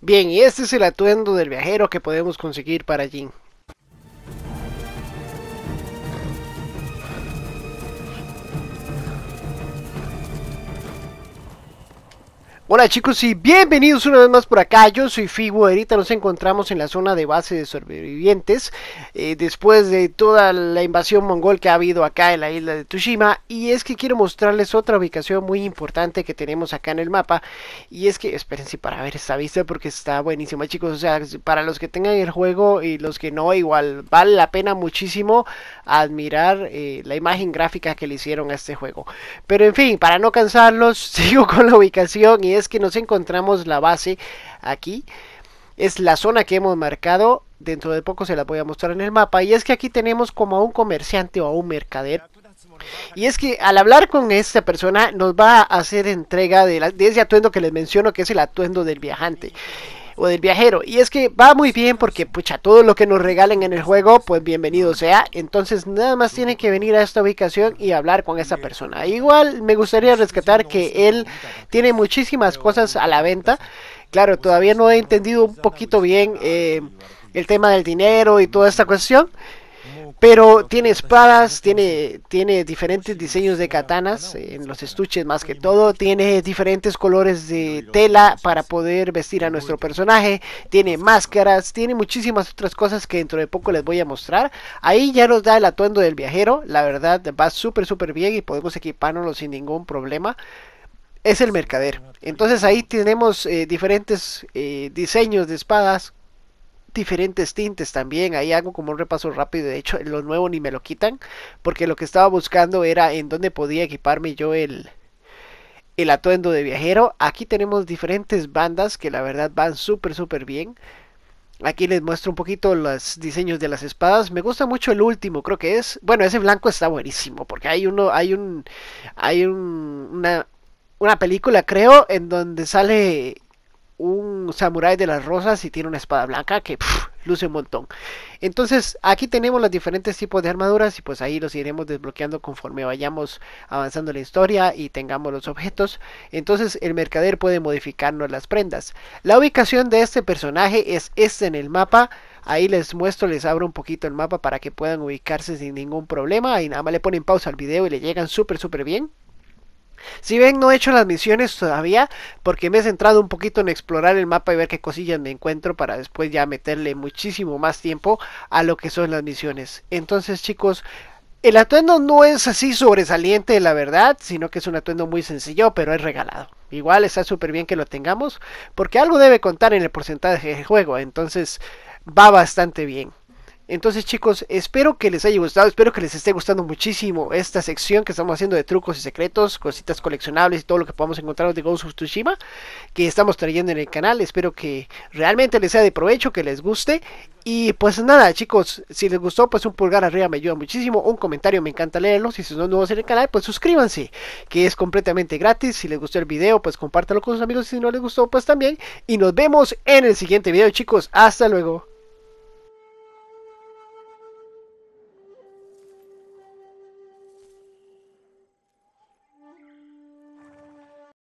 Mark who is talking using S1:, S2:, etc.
S1: Bien, y este es el atuendo del viajero que podemos conseguir para Jin. Hola chicos y bienvenidos una vez más por acá, yo soy Figo, ahorita nos encontramos en la zona de base de sobrevivientes eh, después de toda la invasión mongol que ha habido acá en la isla de Tushima y es que quiero mostrarles otra ubicación muy importante que tenemos acá en el mapa y es que Esperen si para ver esta vista porque está buenísima chicos, o sea para los que tengan el juego y los que no igual vale la pena muchísimo admirar eh, la imagen gráfica que le hicieron a este juego pero en fin, para no cansarlos sigo con la ubicación y es que nos encontramos la base aquí. Es la zona que hemos marcado. Dentro de poco se la voy a mostrar en el mapa. Y es que aquí tenemos como a un comerciante o a un mercader. Y es que al hablar con esta persona nos va a hacer entrega de, de ese atuendo que les menciono, que es el atuendo del viajante o del viajero. Y es que va muy bien porque, pucha, todo lo que nos regalen en el juego, pues bienvenido sea. Entonces nada más tiene que venir a esta ubicación y hablar con esa persona. Igual me gustaría rescatar que él tiene muchísimas cosas a la venta. Claro, todavía no he entendido un poquito bien eh, el tema del dinero y toda esta cuestión. Pero tiene espadas, tiene, tiene diferentes diseños de katanas en los estuches más que todo, tiene diferentes colores de tela para poder vestir a nuestro personaje, tiene máscaras, tiene muchísimas otras cosas que dentro de poco les voy a mostrar. Ahí ya nos da el atuendo del viajero, la verdad va súper súper bien y podemos equipárnoslo sin ningún problema es el mercader. Entonces ahí tenemos eh, diferentes eh, diseños de espadas, diferentes tintes también. Ahí hago como un repaso rápido. De hecho, lo nuevo ni me lo quitan. Porque lo que estaba buscando era en dónde podía equiparme yo el, el atuendo de viajero. Aquí tenemos diferentes bandas que la verdad van súper, súper bien. Aquí les muestro un poquito los diseños de las espadas. Me gusta mucho el último, creo que es. Bueno, ese blanco está buenísimo. Porque hay uno, hay un. Hay un, una, una película, creo, en donde sale un samurái de las rosas y tiene una espada blanca que luce un montón. Entonces aquí tenemos los diferentes tipos de armaduras y pues ahí los iremos desbloqueando conforme vayamos avanzando la historia y tengamos los objetos. Entonces el mercader puede modificarnos las prendas. La ubicación de este personaje es este en el mapa. Ahí les muestro, les abro un poquito el mapa para que puedan ubicarse sin ningún problema. Y nada más le ponen pausa al video y le llegan súper súper bien. Si ven, no he hecho las misiones todavía porque me he centrado un poquito en explorar el mapa y ver qué cosillas me encuentro para después ya meterle muchísimo más tiempo a lo que son las misiones. Entonces chicos, el atuendo no es así sobresaliente, la verdad, sino que es un atuendo muy sencillo, pero es regalado. Igual está súper bien que lo tengamos, porque algo debe contar en el porcentaje de juego, entonces va bastante bien. Entonces chicos, espero que les haya gustado, espero que les esté gustando muchísimo esta sección que estamos haciendo de trucos y secretos, cositas coleccionables y todo lo que podamos encontrar de Ghost of Tsushima que estamos trayendo en el canal. Espero que realmente les sea de provecho, que les guste. Y pues nada chicos, si les gustó pues un pulgar arriba me ayuda muchísimo, un comentario me encanta leerlo, si son nuevos en el canal pues suscríbanse, que es completamente gratis. Si les gustó el video pues compártalo con sus amigos, si no les gustó pues también. Y nos vemos en el siguiente video chicos, hasta luego.